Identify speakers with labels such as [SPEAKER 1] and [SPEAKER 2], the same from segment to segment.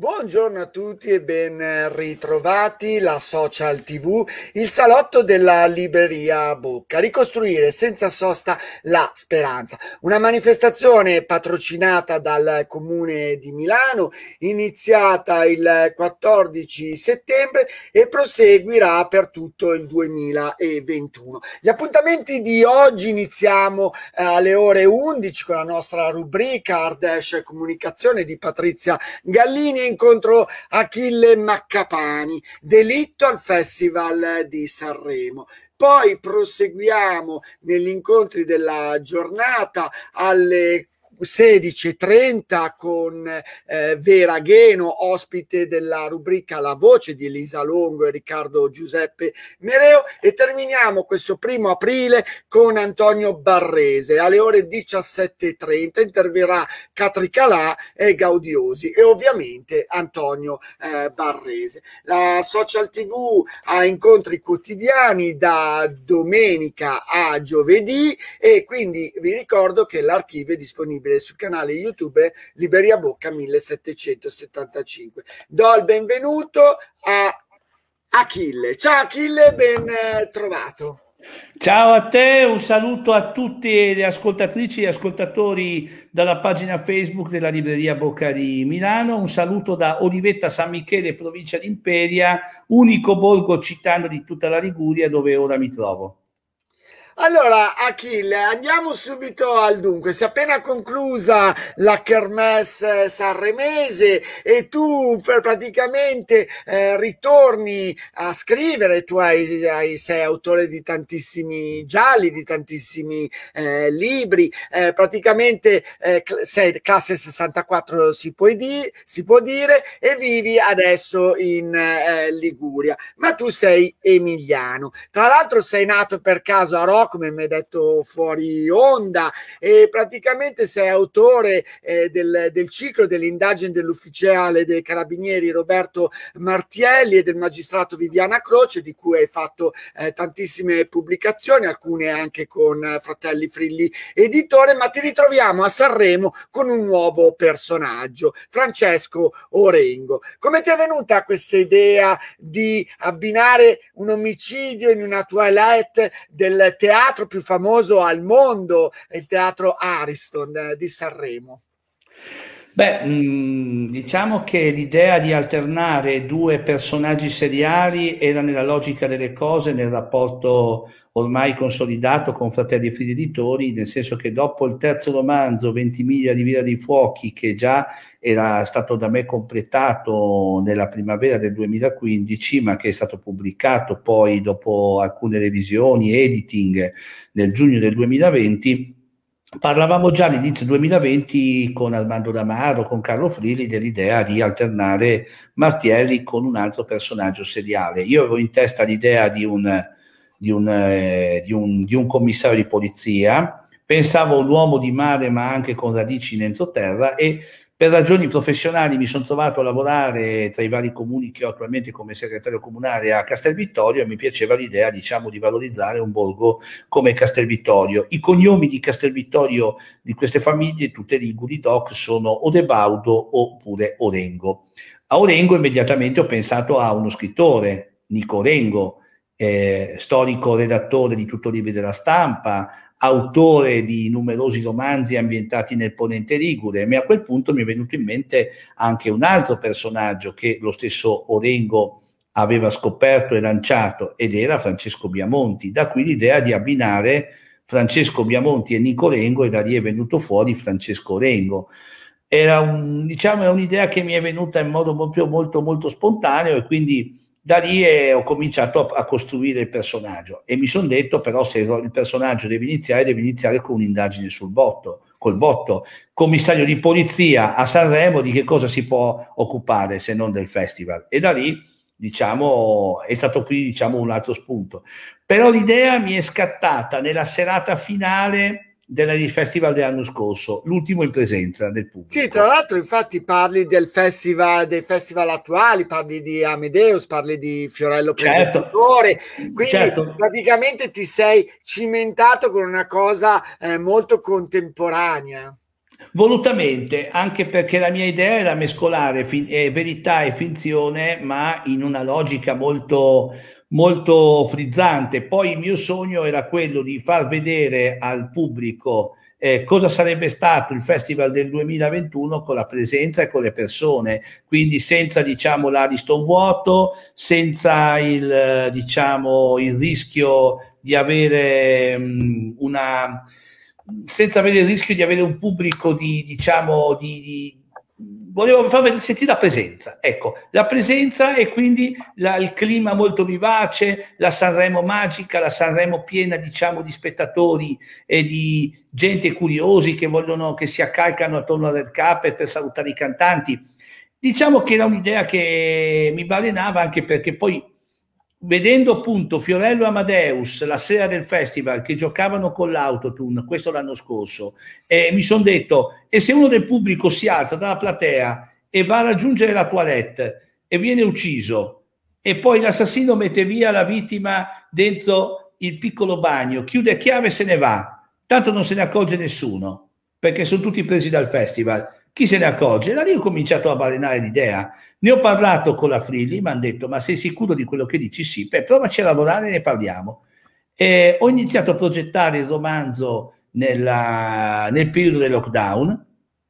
[SPEAKER 1] Buongiorno a tutti e ben ritrovati la Social TV, il salotto della Libreria Bocca, ricostruire senza sosta la speranza. Una manifestazione patrocinata dal Comune di Milano, iniziata il 14 settembre e proseguirà per tutto il 2021. Gli appuntamenti di oggi iniziamo eh, alle ore 11 con la nostra rubrica Ardèche Comunicazione di Patrizia Gallini incontro Achille Maccapani, delitto al Festival di Sanremo. Poi proseguiamo negli incontri della giornata alle 16.30 con eh, Vera Gheno, ospite della rubrica La Voce di Elisa Longo e Riccardo Giuseppe Mereo e terminiamo questo primo aprile con Antonio Barrese. Alle ore 17.30 interverrà Catricalà e Gaudiosi e ovviamente Antonio eh, Barrese. La social tv ha incontri quotidiani da domenica a giovedì e quindi vi ricordo che l'archivio è disponibile disponibile sul canale YouTube Liberia Bocca 1775. Do il benvenuto a Achille. Ciao Achille, ben eh, trovato.
[SPEAKER 2] Ciao a te, un saluto a tutte le ascoltatrici e ascoltatori dalla pagina Facebook della Libreria Bocca di Milano, un saluto da Olivetta San Michele, provincia d'Imperia, unico borgo citano di tutta la Liguria dove ora mi trovo.
[SPEAKER 1] Allora, Achille, andiamo subito al dunque. Si è appena conclusa la kermesse sanremese e tu praticamente eh, ritorni a scrivere. Tu hai, hai, sei autore di tantissimi gialli, di tantissimi eh, libri. Eh, praticamente eh, sei classe 64, si può, di, si può, dire, e vivi adesso in eh, Liguria. Ma tu sei emiliano. Tra l'altro sei nato per caso a Rocco come mi hai detto fuori onda, e praticamente sei autore eh, del, del, ciclo dell'indagine dell'ufficiale dei carabinieri Roberto Martielli e del magistrato Viviana Croce, di cui hai fatto eh, tantissime pubblicazioni, alcune anche con eh, Fratelli Frilli Editore, ma ti ritroviamo a Sanremo con un nuovo personaggio, Francesco Orengo. Come ti è venuta questa idea di abbinare un omicidio in una toilette del teatro? teatro più famoso al mondo, il teatro Ariston eh, di Sanremo?
[SPEAKER 2] Beh, mm, diciamo che l'idea di alternare due personaggi seriali era nella logica delle cose, nel rapporto ormai consolidato con Fratelli e Figli Editori, nel senso che dopo il terzo romanzo, 20 miglia di Via dei Fuochi, che già era stato da me completato nella primavera del 2015, ma che è stato pubblicato poi dopo alcune revisioni, editing nel giugno del 2020. Parlavamo già all'inizio 2020 con Armando Damaro, con Carlo Frilli dell'idea di alternare Martielli con un altro personaggio seriale. Io avevo in testa l'idea di un, di un, eh, di un, di un commissario di polizia, pensavo un uomo di mare ma anche con radici in entroterra e per ragioni professionali mi sono trovato a lavorare tra i vari comuni che ho attualmente come segretario comunale a Castelvittorio e mi piaceva l'idea diciamo, di valorizzare un borgo come Castelvittorio. I cognomi di Castelvittorio di queste famiglie, tutte liguri doc, sono Odebaudo oppure Orengo. A Orengo immediatamente ho pensato a uno scrittore, Nico Orengo, eh, storico redattore di Tutto Libri della Stampa, autore di numerosi romanzi ambientati nel ponente Ligure, ma a quel punto mi è venuto in mente anche un altro personaggio che lo stesso Orengo aveva scoperto e lanciato ed era Francesco Biamonti. Da qui l'idea di abbinare Francesco Biamonti e Nico Orengo e da lì è venuto fuori Francesco Orengo. Era un, diciamo, un'idea che mi è venuta in modo proprio molto, molto spontaneo e quindi da lì eh, ho cominciato a, a, costruire il personaggio e mi sono detto però se il personaggio deve iniziare, deve iniziare con un'indagine sul botto, col botto. Commissario di polizia a Sanremo di che cosa si può occupare se non del festival? E da lì diciamo, è stato qui diciamo, un altro spunto. Però l'idea mi è scattata nella serata finale del festival dell'anno scorso, l'ultimo in presenza del pubblico.
[SPEAKER 1] Sì, tra l'altro infatti parli del festival, dei festival attuali, parli di Amedeus, parli di Fiorello certo. Presentatore, certo. quindi certo. praticamente ti sei cimentato con una cosa eh, molto contemporanea.
[SPEAKER 2] Volutamente, anche perché la mia idea era mescolare fin- eh, verità e finzione, ma in una logica molto molto frizzante. Poi il mio sogno era quello di far vedere al pubblico eh, cosa sarebbe stato il festival del 2021 con la presenza e con le persone, quindi senza diciamo l'aristo vuoto, senza il, eh, diciamo, il rischio di avere mh, mm, una senza avere il rischio di avere un pubblico di, diciamo, di, di volevo farvi sentire la presenza, ecco, la presenza e quindi la, il clima molto vivace, la Sanremo magica, la Sanremo piena diciamo di spettatori e di gente curiosi che vogliono che si accalcano attorno al red carpet per salutare i cantanti. Diciamo che era un'idea che mi balenava anche perché poi vedendo appunto Fiorello e Amadeus la sera del festival che giocavano con l'Autotune, questo l'anno scorso, eh, mi sono detto, e se uno del pubblico si alza dalla platea e va a raggiungere la toilette e viene ucciso e poi l'assassino mette via la vittima dentro il piccolo bagno, chiude a chiave e se ne va, tanto non se ne accorge nessuno perché sono tutti presi dal festival chi se ne accorge? Da lì ho cominciato a balenare l'idea. Ne ho parlato con la Frilli, mi hanno detto, ma sei sicuro di quello che dici? Sì, beh, provaci a lavorare e ne parliamo. E ho iniziato a progettare il romanzo nella, nel periodo del lockdown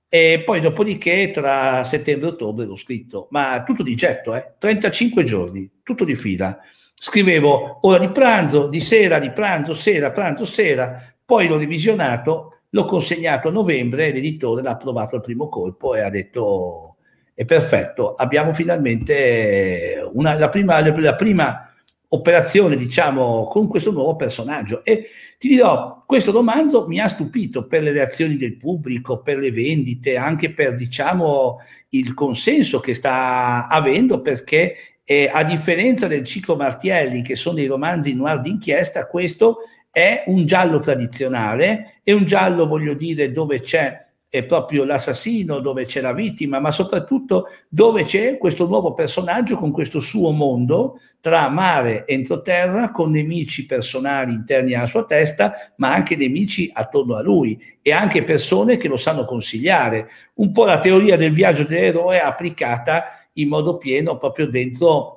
[SPEAKER 2] e poi dopodiché tra settembre e ottobre l'ho scritto, ma tutto di getto, eh? 35 giorni, tutto di fila. Scrivevo ora di pranzo, di sera, di pranzo, sera, pranzo, sera, poi l'ho revisionato L'ho consegnato a novembre, l'editore l'ha approvato al primo colpo e ha detto è perfetto, abbiamo finalmente eh, una, la, prima, la prima operazione, diciamo, con questo nuovo personaggio. E ti dirò, questo romanzo mi ha stupito per le reazioni del pubblico, per le vendite, anche per, diciamo, il consenso che sta avendo, perché eh, a differenza del ciclo Martielli, che sono i romanzi noir d'inchiesta, questo è un giallo tradizionale, è un giallo, voglio dire, dove c'è proprio l'assassino, dove c'è la vittima, ma soprattutto dove c'è questo nuovo personaggio con questo suo mondo tra mare e entroterra, con nemici personali interni alla sua testa, ma anche nemici attorno a lui e anche persone che lo sanno consigliare. Un po' la teoria del viaggio dell'eroe applicata in modo pieno proprio dentro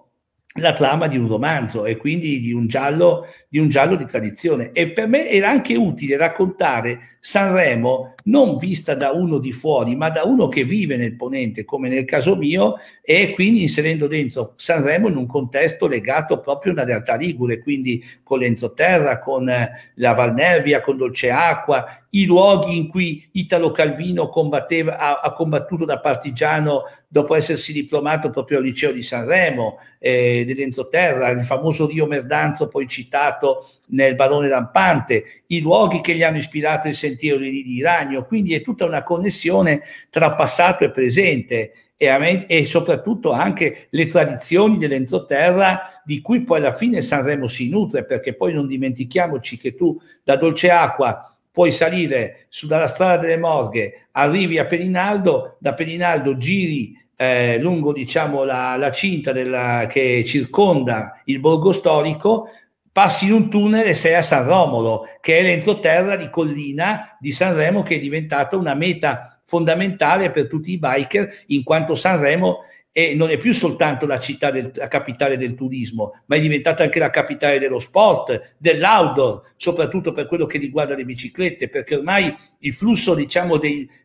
[SPEAKER 2] la trama di un romanzo e quindi di un giallo di un giallo di tradizione e per me era anche utile raccontare Sanremo non vista da uno di fuori ma da uno che vive nel ponente come nel caso mio e quindi inserendo dentro Sanremo in un contesto legato proprio alla realtà ligure quindi con Lenzo Terra, con eh, la Valnervia, con Dolce Acqua i luoghi in cui Italo Calvino ha, ha, combattuto da partigiano dopo essersi diplomato proprio al liceo di Sanremo eh, di Lenzo Terra, il famoso Rio Merdanzo poi citato ispirato nel Barone Rampante, i luoghi che gli hanno ispirato il Sentiero di, di Ragno, quindi è tutta una connessione tra passato e presente e, e soprattutto anche le tradizioni dell'entroterra di cui poi alla fine Sanremo si nutre, perché poi non dimentichiamoci che tu da Dolce Acqua puoi salire su, dalla strada delle Morghe, arrivi a Perinaldo, da Perinaldo giri eh, lungo diciamo, la, la cinta della, che circonda il borgo storico, passi in un tunnel e sei a San Romolo, che è l'entroterra di collina di Sanremo che è diventata una meta fondamentale per tutti i biker, in quanto Sanremo e non è più soltanto la città, del, la capitale del turismo, ma è diventata anche la capitale dello sport, dell'outdoor, soprattutto per quello che riguarda le biciclette, perché ormai il flusso diciamo,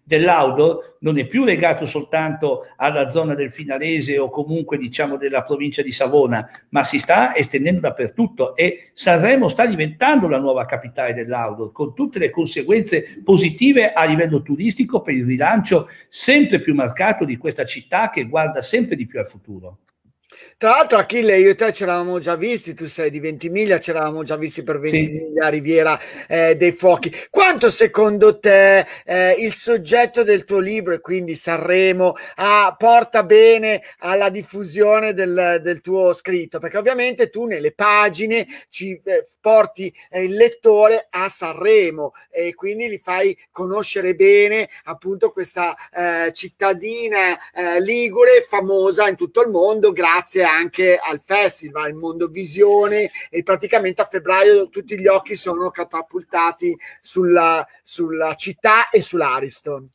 [SPEAKER 2] dell'outdoor non è più legato soltanto alla zona del Finalese o comunque diciamo, della provincia di Savona, ma si sta estendendo dappertutto e Sanremo sta diventando la nuova capitale dell'outdoor, con tutte le conseguenze positive a livello turistico per il rilancio sempre più marcato di questa città che guarda sempre sempre di più al futuro.
[SPEAKER 1] Tra l'altro, Achille, io e te ci eravamo già visti, tu sei di 20 miglia, eravamo già visti per 20 sì. miglia Riviera eh, dei Fuochi. Quanto secondo te eh, il soggetto del tuo libro, e quindi Sanremo, a, porta bene alla diffusione del, del, tuo scritto? Perché ovviamente tu nelle pagine ci eh, porti eh, il lettore a Sanremo e quindi li fai conoscere bene appunto questa eh, cittadina eh, ligure famosa in tutto il mondo, grazie grazie anche al festival, il mondo visione e praticamente a febbraio tutti gli occhi sono catapultati sulla, sulla città e sull'Ariston.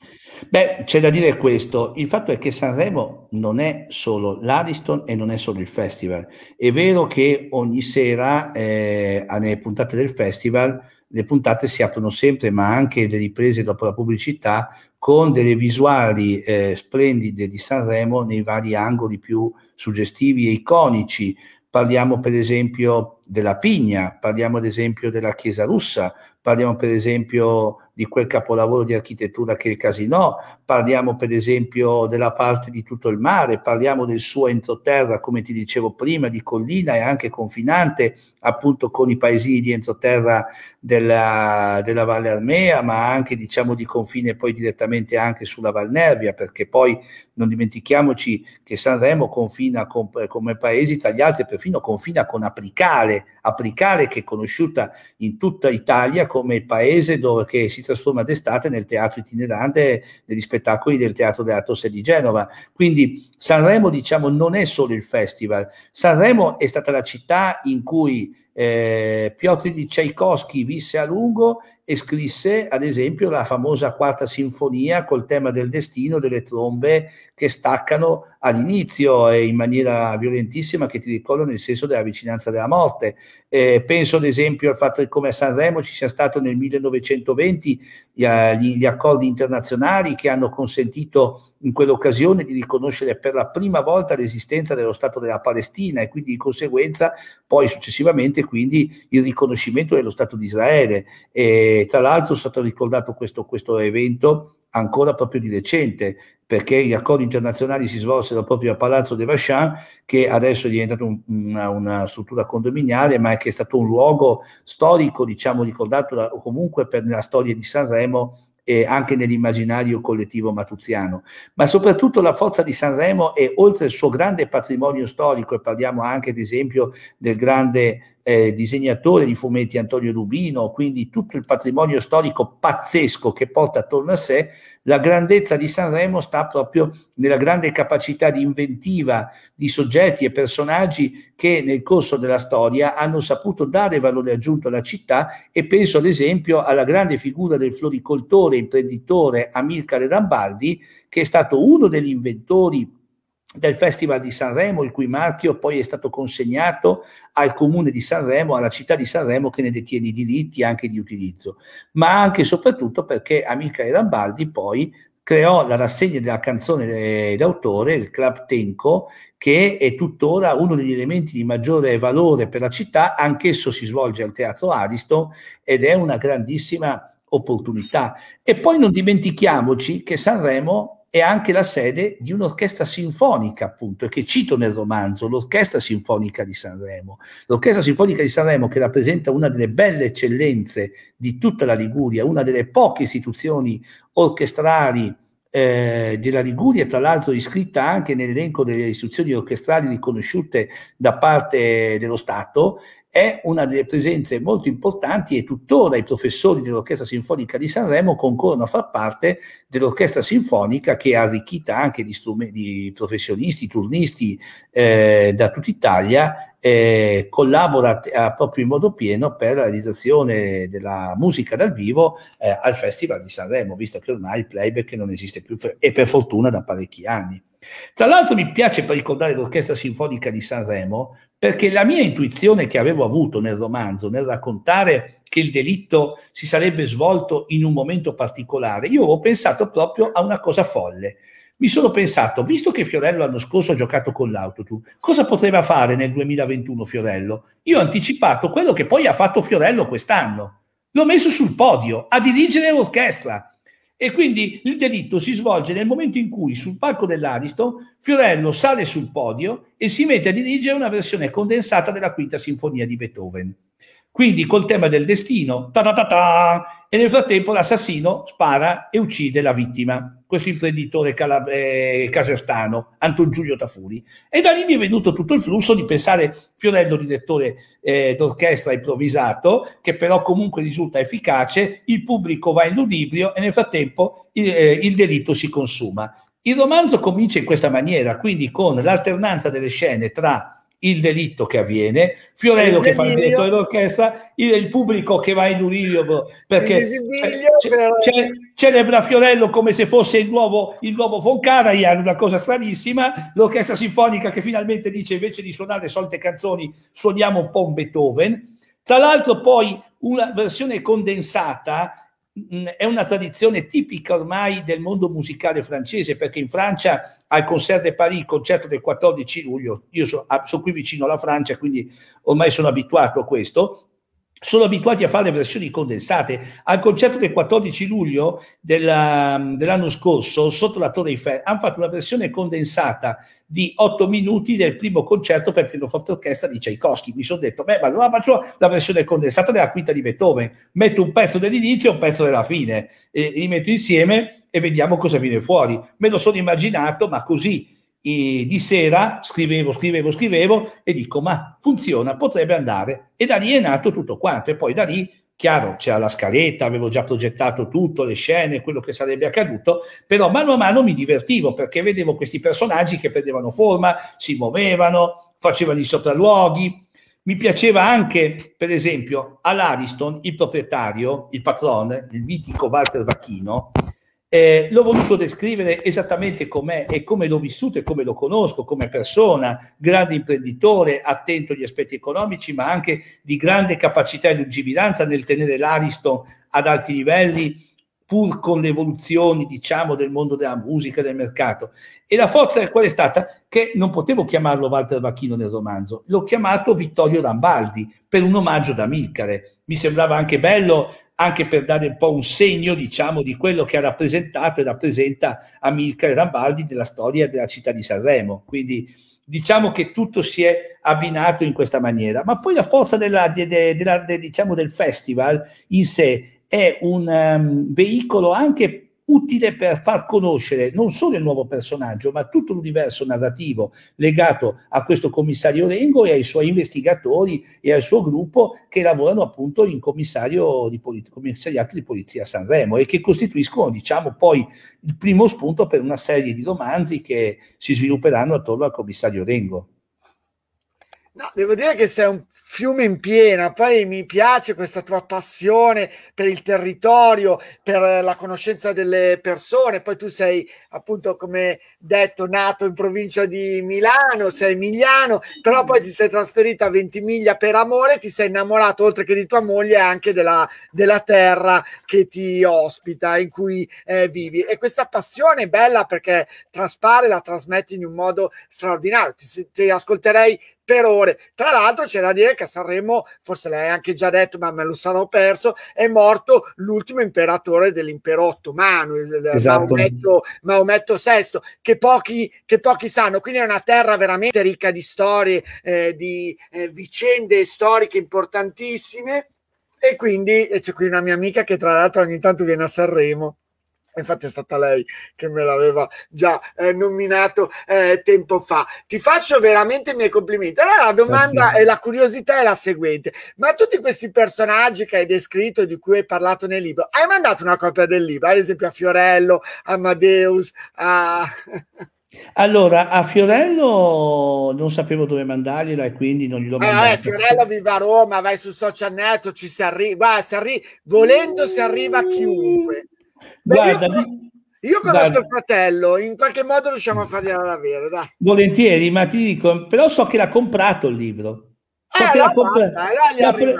[SPEAKER 2] Beh, c'è da dire questo, il fatto è che Sanremo non è solo l'Ariston e non è solo il festival. È vero che ogni sera eh, alle puntate del festival le puntate si aprono sempre, ma anche le riprese dopo la pubblicità, con delle visuali eh, splendide di Sanremo nei vari angoli più suggestivi e iconici. Parliamo per esempio della Pigna, parliamo ad esempio della Chiesa russa, parliamo per esempio di quel capolavoro di architettura che è il Casino, parliamo per esempio della parte di tutto il mare, parliamo del suo entroterra, come ti dicevo prima, di collina e anche confinante, appunto con i paesini di entroterra della, della, Valle Armea, ma anche diciamo di confine poi direttamente anche sulla Val Nervia, perché poi non dimentichiamoci che Sanremo confina con, eh, come paesi tagliati, perfino confina con Apricale, Apricale che è conosciuta in tutta Italia come il paese dove, che si trasforma d'estate nel teatro itinerante degli spettacoli del Teatro della Tosse di Genova. Quindi Sanremo diciamo non è solo il festival, Sanremo è stata la città in cui eh, Piotr di Tchaikovsky visse a lungo e scrisse ad esempio la famosa quarta sinfonia col tema del destino delle trombe che staccano all'inizio e in maniera violentissima che ti ricordano il senso della vicinanza della morte. Eh, penso ad esempio al fatto che come a Sanremo ci sia stato nel 1920 gli, eh, gli, gli accordi internazionali che hanno consentito in quell'occasione di riconoscere per la prima volta l'esistenza dello Stato della Palestina e quindi di conseguenza poi successivamente quindi il riconoscimento dello Stato di Israele. E, eh, tra l'altro è stato ricordato questo, questo evento ancora proprio di recente, perché gli accordi internazionali si svolsero proprio a Palazzo de Vachon, che adesso è diventata un, una, una, struttura condominiale, ma è che è stato un luogo storico, diciamo, ricordato da, comunque per la storia di Sanremo e anche nell'immaginario collettivo matuziano. Ma soprattutto la forza di Sanremo è oltre al suo grande patrimonio storico, e parliamo anche ad esempio del grande eh, disegnatore di fumetti Antonio Rubino, quindi tutto il patrimonio storico pazzesco che porta attorno a sé, la grandezza di Sanremo sta proprio nella grande capacità di inventiva di soggetti e personaggi che nel corso della storia hanno saputo dare valore aggiunto alla città e penso ad esempio alla grande figura del floricoltore, imprenditore Amilcare Rambaldi, che è stato uno degli inventori del Festival di Sanremo, il cui marchio poi è stato consegnato al comune di Sanremo, alla città di Sanremo che ne detiene i diritti anche di utilizzo, ma anche e soprattutto perché Amica e Rambaldi poi creò la rassegna della canzone d'autore, il Club Tenco, che è tuttora uno degli elementi di maggiore valore per la città, anch'esso si svolge al Teatro Aristo ed è una grandissima opportunità. E poi non dimentichiamoci che Sanremo è anche la sede di un'orchestra sinfonica, appunto, che cito nel romanzo, l'Orchestra Sinfonica di Sanremo. L'Orchestra Sinfonica di Sanremo, che rappresenta una delle belle eccellenze di tutta la Liguria, una delle poche istituzioni orchestrali eh, della Liguria, tra l'altro iscritta anche nell'elenco delle istituzioni orchestrali riconosciute da parte dello Stato, è una delle presenze molto importanti e tuttora i professori dell'Orchestra Sinfonica di Sanremo concorrono a far parte dell'Orchestra Sinfonica che è arricchita anche di, strum- di professionisti, turnisti eh, da tutta Italia, eh, collabora a proprio in modo pieno per la realizzazione della musica dal vivo eh, al Festival di Sanremo, visto che ormai il playback non esiste più e per fortuna da parecchi anni. Tra l'altro mi piace per ricordare l'Orchestra Sinfonica di Sanremo perché la mia intuizione che avevo avuto nel romanzo, nel raccontare che il delitto si sarebbe svolto in un momento particolare, io ho pensato proprio a una cosa folle. Mi sono pensato, visto che Fiorello l'anno scorso ha giocato con l'Autotu, cosa poteva fare nel 2021 Fiorello? Io ho anticipato quello che poi ha fatto Fiorello quest'anno. L'ho messo sul podio a dirigere l'orchestra e quindi il delitto si svolge nel momento in cui sul palco dell'Ariston Fiorello sale sul podio e si mette a dirigere una versione condensata della quinta sinfonia di Beethoven. Quindi col tema del destino, ta ta ta ta, e nel frattempo l'assassino spara e uccide la vittima, questo imprenditore calab- eh, casertano, Anton Giulio Tafuri. E da lì mi è venuto tutto il flusso di pensare Fiorello, direttore eh, d'orchestra improvvisato, che però comunque risulta efficace, il pubblico va in ludibrio e nel frattempo il, eh, il delitto si consuma. Il romanzo comincia in questa maniera, quindi con l'alternanza delle scene tra il delitto che avviene, Fiorello che fa il direttore d'orchestra, il, il pubblico che va in boh, delirio perché
[SPEAKER 1] ce, ce,
[SPEAKER 2] celebra Fiorello come se fosse il nuovo, il nuovo Von Karajan, una cosa stranissima, l'orchestra sinfonica che finalmente dice invece di suonare solite canzoni suoniamo un po' un Beethoven, tra l'altro poi una versione condensata è una tradizione tipica ormai del mondo musicale francese, perché in Francia al Concert de Paris, il concerto del 14 luglio, io sono, ah, sono qui vicino alla Francia, quindi ormai sono abituato a questo, sono abituati a fare le versioni condensate. Al concerto del 14 luglio della, um, dell'anno scorso, sotto la Torre Eiffel, hanno fatto una versione condensata di 8 minuti del primo concerto per pianoforte orchestra di Tchaikovsky. Mi sono detto, beh, ma allora faccio la versione condensata della quinta di Beethoven, metto un pezzo dell'inizio e un pezzo della fine, e li metto insieme e vediamo cosa viene fuori. Me lo sono immaginato, ma così e di sera scrivevo, scrivevo, scrivevo e dico ma funziona, potrebbe andare e da lì è nato tutto quanto e poi da lì chiaro c'era la scaletta, avevo già progettato tutto, le scene, quello che sarebbe accaduto, però mano a mano mi divertivo perché vedevo questi personaggi che prendevano forma, si muovevano, facevano i sopralluoghi. Mi piaceva anche, per esempio, all'Ariston, il proprietario, il patrone, il mitico Walter Vacchino, eh, l'ho voluto descrivere esattamente com'è e come l'ho vissuto e come lo conosco come persona, grande imprenditore, attento agli aspetti economici, ma anche di grande capacità e lungimiranza nel tenere l'Ariston ad alti livelli, pur con le evoluzioni, diciamo, del mondo della musica, del mercato. E la forza qual è stata? Che non potevo chiamarlo Walter Vacchino nel romanzo, l'ho chiamato Vittorio Rambaldi per un omaggio da Milcare. Mi sembrava anche bello anche per dare un po' un segno, diciamo, di quello che ha rappresentato e rappresenta Amilcare Rambaldi nella storia della città di Sanremo. Quindi diciamo che tutto si è abbinato in questa maniera. Ma poi la forza della, de, de, de, diciamo, del festival in sé è un um, veicolo anche utile per far conoscere non solo il nuovo personaggio, ma tutto l'universo narrativo legato a questo commissario Rengo e ai suoi investigatori e al suo gruppo che lavorano appunto in commissario di polizia, commissariato di polizia Sanremo e che costituiscono, diciamo, poi il primo spunto per una serie di romanzi che si svilupperanno attorno al commissario Rengo.
[SPEAKER 1] No, devo dire che sei un fiume in piena, poi mi piace questa tua passione per il territorio, per eh, la conoscenza delle persone, poi tu sei appunto come detto nato in provincia di Milano, sei emiliano, però poi ti sei trasferita a Ventimiglia per amore, ti sei innamorato oltre che di tua moglie anche della, della terra che ti ospita, in cui eh, vivi e questa passione è bella perché traspare, la trasmetti in un modo straordinario, ti, ti ascolterei per ore. Tra l'altro c'è da dire che a Sanremo, forse l'hai anche già detto, ma me lo sarò perso, è morto l'ultimo imperatore dell'impero ottomano, esatto. Maometto, Maometto, VI, che pochi, che pochi, sanno. Quindi è una terra veramente ricca di storie, eh, di eh, vicende storiche importantissime. E quindi e eh, c'è qui una mia amica che tra l'altro ogni tanto viene a Sanremo. Infatti è stata lei che me l'aveva già eh, nominato eh, tempo fa. Ti faccio veramente i miei complimenti. Allora la domanda Grazie. e la curiosità è la seguente. Ma tutti questi personaggi che hai descritto di cui hai parlato nel libro, hai mandato una copia del libro? Ad esempio a
[SPEAKER 2] Fiorello, a Amadeus, a... Allora, a Fiorello non sapevo dove mandargliela e quindi non glielo mandavo. Eh, Fiorello
[SPEAKER 1] viva Roma, vai su social network, ci si arriva, si arri- volendo si arriva a chiunque. Guarda, io, io conosco il fratello, in qualche modo riusciamo a fargliela avere. Dai.
[SPEAKER 2] Volentieri, ma ti dico, però so che l'ha comprato il libro. So eh, compra... fatta, eh, è pre...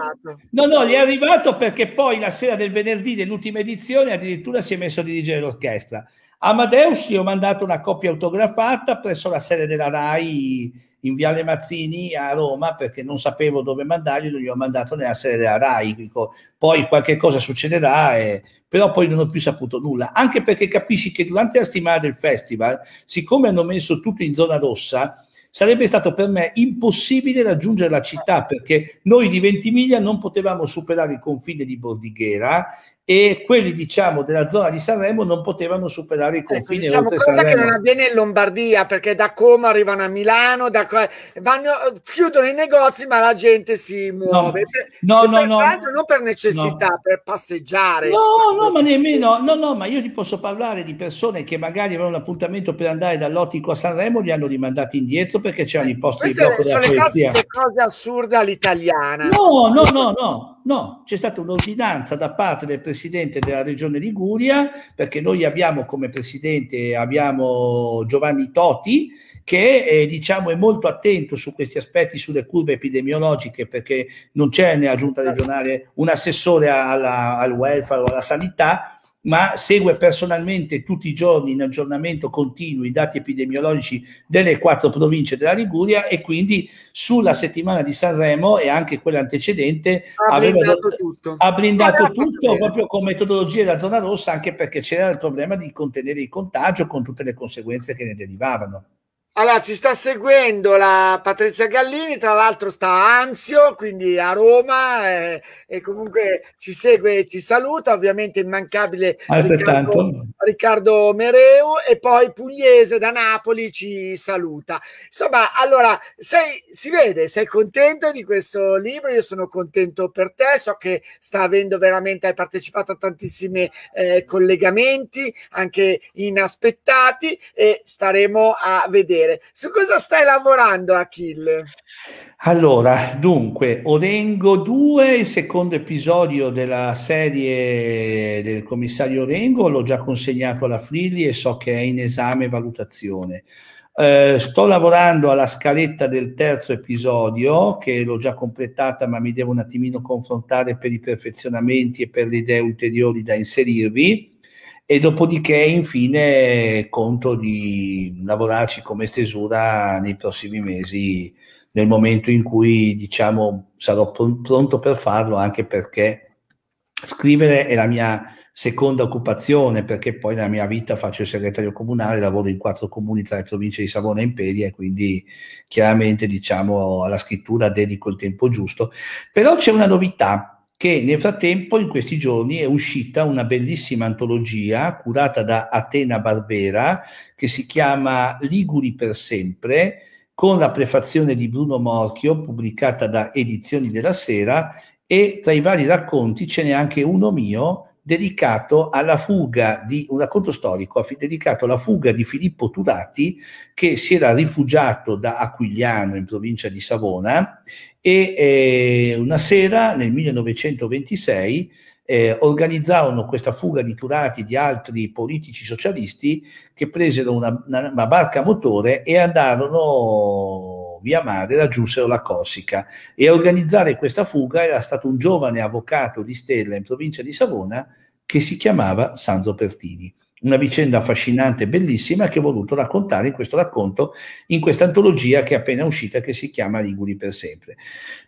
[SPEAKER 2] No, no, gli è arrivato perché poi la sera del venerdì dell'ultima edizione addirittura si è messo a dirigere l'orchestra. Amadeus gli ho mandato una copia autografata presso la sede della RAI in Viale Mazzini a Roma perché non sapevo dove mandarglielo, gli ho mandato nella sede della RAI, dico, poi qualche cosa succederà, e... però poi non ho più saputo nulla, anche perché capisci che durante la settimana del festival, siccome hanno messo tutto in zona rossa, sarebbe stato per me impossibile raggiungere la città perché noi di Ventimiglia non potevamo superare il confine di Bordighera e quelli diciamo della zona di Sanremo non potevano superare i confini ecco, diciamo, cosa Sanremo. che non avviene
[SPEAKER 1] in Lombardia perché da Como arrivano a Milano da, vanno, chiudono i negozi ma la gente si muove no, no, no, per, no, altro, non per necessità no. per passeggiare
[SPEAKER 2] no no ma nemmeno no no ma io ti posso parlare di persone che magari avevano l'appuntamento per andare dall'ottico a Sanremo li hanno rimandati indietro perché c'erano i posti eh, Queste di blocco della polizia sono le
[SPEAKER 1] cose assurde all'italiana no no no no
[SPEAKER 2] no, c'è stata un'ordinanza da parte del presidente della regione Liguria, perché noi abbiamo come presidente abbiamo Giovanni Toti, che eh, diciamo è molto attento su questi aspetti, sulle curve epidemiologiche, perché non c'è nella giunta regionale un assessore alla, al welfare o alla sanità, ma segue personalmente tutti i giorni in aggiornamento continuo i dati epidemiologici delle quattro province della Liguria e quindi sulla settimana di Sanremo e anche quella antecedente ha blindato aveva,
[SPEAKER 1] tutto, ha blindato ah, ah,
[SPEAKER 2] tutto ah. proprio con metodologie della zona rossa anche perché c'era il problema di contenere il contagio con tutte le conseguenze che ne derivavano.
[SPEAKER 1] Allora, ci sta seguendo la Patrizia Gallini, tra l'altro sta a Anzio, quindi a Roma, e, e comunque ci segue e ci saluta, ovviamente immancabile Riccardo, Riccardo, Mereu, e poi Pugliese da Napoli ci saluta. Insomma, allora, sei, si vede, sei contento di questo libro, io sono contento per te, so che sta avendo veramente, hai partecipato a tantissimi eh, collegamenti, anche inaspettati, e staremo a vedere vedere. Su cosa stai lavorando, Achille?
[SPEAKER 2] Allora, dunque, Orengo 2, il secondo episodio della serie del commissario Orengo, l'ho già consegnato alla Frilli e so che è in esame e valutazione. Eh, sto lavorando alla scaletta del terzo episodio che l'ho già completata ma mi devo un attimino confrontare per i perfezionamenti e per le idee ulteriori da inserirvi e dopodiché infine conto di lavorarci come stesura nei prossimi mesi nel momento in cui diciamo sarò pr pronto per farlo anche perché scrivere è la mia seconda occupazione perché poi nella mia vita faccio il segretario comunale, lavoro in quattro comuni tra le province di Savona e Imperia e quindi chiaramente diciamo alla scrittura dedico il tempo giusto. Però c'è una novità che nel frattempo in questi giorni è uscita una bellissima antologia curata da Atena Barbera che si chiama Liguri per sempre con la prefazione di Bruno Morchio pubblicata da Edizioni della Sera e tra i vari racconti ce n'è anche uno mio dedicato alla fuga di un racconto storico dedicato alla fuga di Filippo Turati che si era rifugiato da Aquiliano in provincia di Savona e eh, una sera nel 1926 eh, organizzarono questa fuga di curati di altri politici socialisti che presero una, una, barca a motore e andarono via mare, raggiunsero la Corsica e a organizzare questa fuga era stato un giovane avvocato di Stella in provincia di Savona che si chiamava Sandro Pertini una vicenda affascinante, bellissima, che ho voluto raccontare in questo racconto, in questa antologia che è appena uscita, che si chiama Liguri per sempre.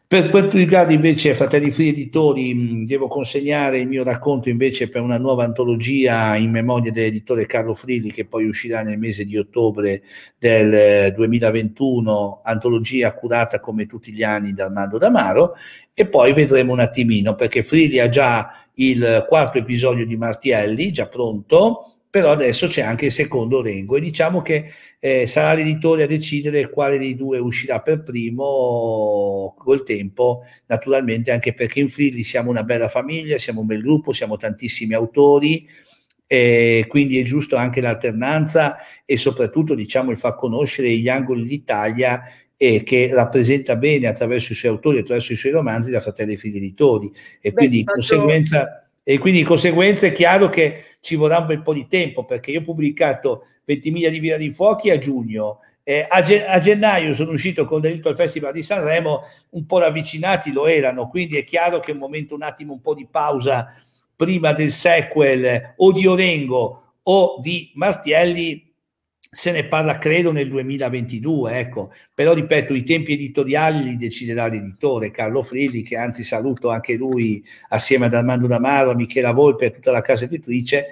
[SPEAKER 2] Per quanto riguarda invece Fratelli Free Editori, devo consegnare il mio racconto invece per una nuova antologia in memoria dell'editore Carlo Frilli, che poi uscirà nel mese di ottobre del 2021, eh, antologia curata come tutti gli anni da Armando D'Amaro, e poi vedremo un attimino, perché Frilli ha già il quarto episodio di Martielli, già pronto, però adesso c'è anche il secondo Rengo e diciamo che eh, sarà l'editore a decidere quale dei due uscirà per primo col tempo, naturalmente anche perché in Freely siamo una bella famiglia, siamo un bel gruppo, siamo tantissimi autori, eh, quindi è giusto anche l'alternanza e soprattutto diciamo il far conoscere gli angoli d'Italia e eh, che rappresenta bene attraverso i suoi autori, attraverso i suoi romanzi da Fratelli e Figli Editori e Beh, quindi di fatto... conseguenza e quindi di conseguenza è chiaro che ci vorrà un bel po' di tempo perché io ho pubblicato 20 miglia di Villa di Fuochi a giugno, eh, a, ge- a, gennaio sono uscito con Delitto al Festival di Sanremo, un po' ravvicinati lo erano, quindi è chiaro che è un momento un attimo un po' di pausa prima del sequel o di Orengo o di Martielli se ne parla credo nel 2022, ecco. però ripeto i tempi editoriali li deciderà l'editore Carlo Frilli che anzi saluto anche lui assieme ad Armando Damaro, a Michela Volpe e a tutta la casa editrice,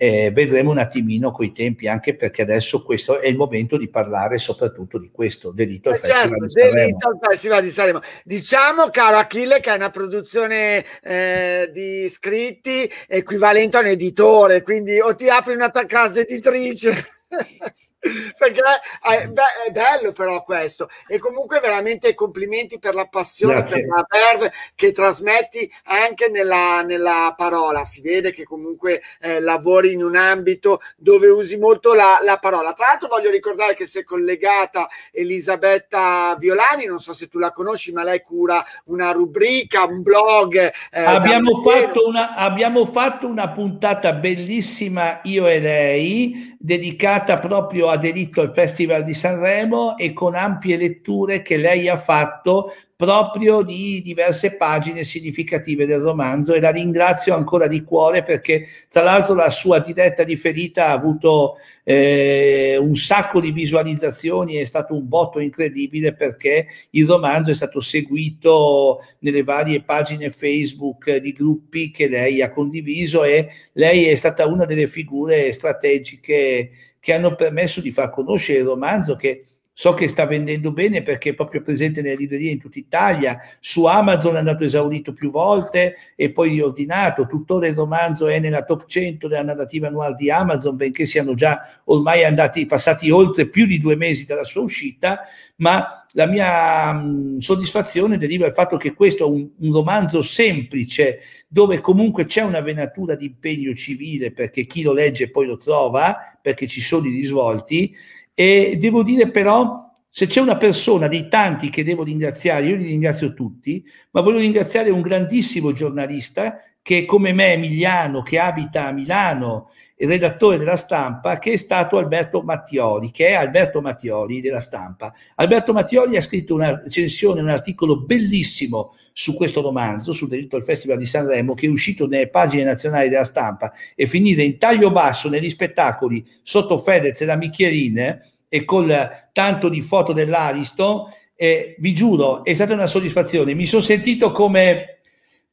[SPEAKER 2] eh, vedremo un attimino coi tempi anche perché adesso questo è il momento di parlare soprattutto di questo delitto, al, eh, certo, Festival delitto
[SPEAKER 1] al Festival di certo, Saremo. diciamo caro Achille che è una produzione eh, di scritti equivalente a un editore quindi o ti apri una casa editrice perché è, be- è, bello però questo e comunque veramente complimenti per la passione Grazie. per la verve che trasmetti anche nella, nella, parola si vede che comunque eh, lavori in un ambito dove usi molto la, la, parola tra l'altro voglio ricordare che si è collegata Elisabetta Violani non so se tu la conosci ma lei cura una rubrica un blog
[SPEAKER 2] eh, abbiamo, fatto una, abbiamo fatto una puntata bellissima io e lei dedicata proprio a Delitto al Festival di Sanremo e con ampie letture che lei ha fatto proprio di diverse pagine significative del romanzo e la ringrazio ancora di cuore perché tra l'altro la sua diretta riferita ha avuto eh, un sacco di visualizzazioni, è stato un botto incredibile perché il romanzo è stato seguito nelle varie pagine Facebook di gruppi che lei ha condiviso e lei è stata una delle figure strategiche che hanno permesso di far conoscere il romanzo che So che sta vendendo bene perché è proprio presente nelle librerie in tutta Italia. Su Amazon è andato esaurito più volte e poi riordinato. Tuttora il romanzo è nella top 100 della narrativa annuale di Amazon, benché siano già ormai andati, passati oltre più di due mesi dalla sua uscita. Ma la mia mh, soddisfazione deriva dal fatto che questo è un, un romanzo semplice, dove comunque c'è una venatura di impegno civile, perché chi lo legge poi lo trova, perché ci sono i risvolti e devo dire però, se c'è una persona dei tanti che devo ringraziare, io li ringrazio tutti, ma voglio ringraziare un grandissimo giornalista che come me Emiliano, che abita a Milano, redattore della stampa, che è stato Alberto Mattioli, che è Alberto Mattioli della stampa. Alberto Mattioli ha scritto una recensione, un articolo bellissimo su questo romanzo, sul delitto al Festival di Sanremo, che è uscito nelle pagine nazionali della stampa e finire in taglio basso negli spettacoli sotto Fedez e la Micchierine e col tanto di foto dell'Ariston, eh, vi giuro, è stata una soddisfazione. Mi sono sentito come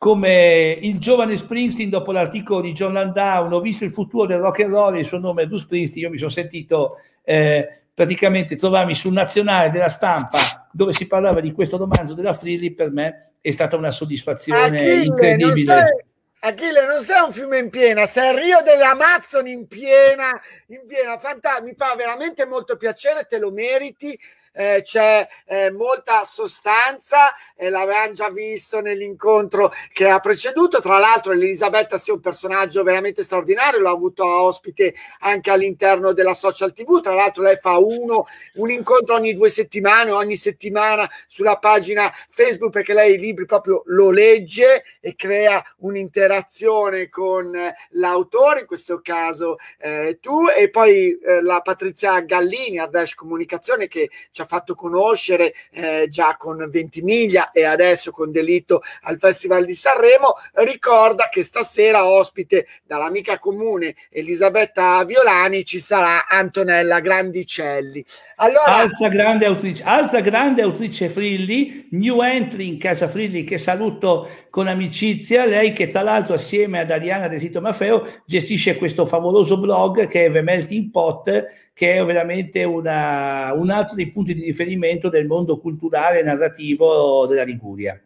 [SPEAKER 2] come il giovane Springsteen dopo l'articolo di John Landau, ho visto il futuro del rock and roll, il suo nome è Bruce Springsteen, io mi sono sentito eh, praticamente trovarmi sul nazionale della stampa dove si parlava di questo romanzo della Frilli, per me è stata una soddisfazione Achille, incredibile. Non
[SPEAKER 1] sei, Achille, non sei un fiume in piena, sei il Rio dell'Amazon in piena, in piena, Fanta- mi fa veramente molto piacere, te lo meriti eh, c'è eh, molta sostanza, eh, l'avevamo già visto nell'incontro che ha preceduto, tra l'altro Elisabetta sia un personaggio veramente straordinario, l'ha avuto ospite anche all'interno della social tv, tra l'altro lei fa uno, un incontro ogni due settimane, ogni settimana sulla pagina Facebook perché lei i libri proprio lo legge e crea un'interazione con eh, l'autore, in questo caso eh, tu, e poi eh, la Patrizia Gallini, Ardash Comunicazione che ci ha ha fatto conoscere eh, già con Ventimiglia e adesso con Delitto al Festival di Sanremo, ricorda che stasera ospite dall'amica comune Elisabetta Violani ci sarà Antonella Grandicelli.
[SPEAKER 2] Allora... Altra, grande autrice, altra grande autrice Frilli, new entry in casa Frilli che saluto con amicizia, lei che tra l'altro assieme ad Ariana Desito Maffeo gestisce questo favoloso blog che è The Melting Pot che è veramente una, un altro dei punti di riferimento del mondo culturale e narrativo della Liguria.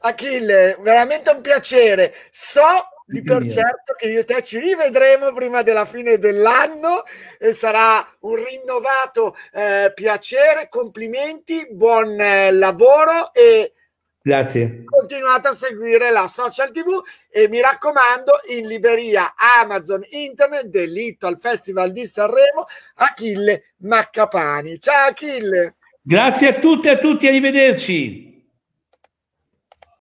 [SPEAKER 1] Achille, veramente un piacere. So di per certo che io e te ci rivedremo prima della fine dell'anno e sarà un rinnovato eh, piacere, complimenti, buon eh, lavoro e
[SPEAKER 2] Grazie.
[SPEAKER 1] Continuate a seguire la social TV e mi raccomando in libreria Amazon Internet dell'Itto al Festival di Sanremo Achille Maccapani. Ciao Achille. Grazie a tutte e a tutti,
[SPEAKER 2] arrivederci.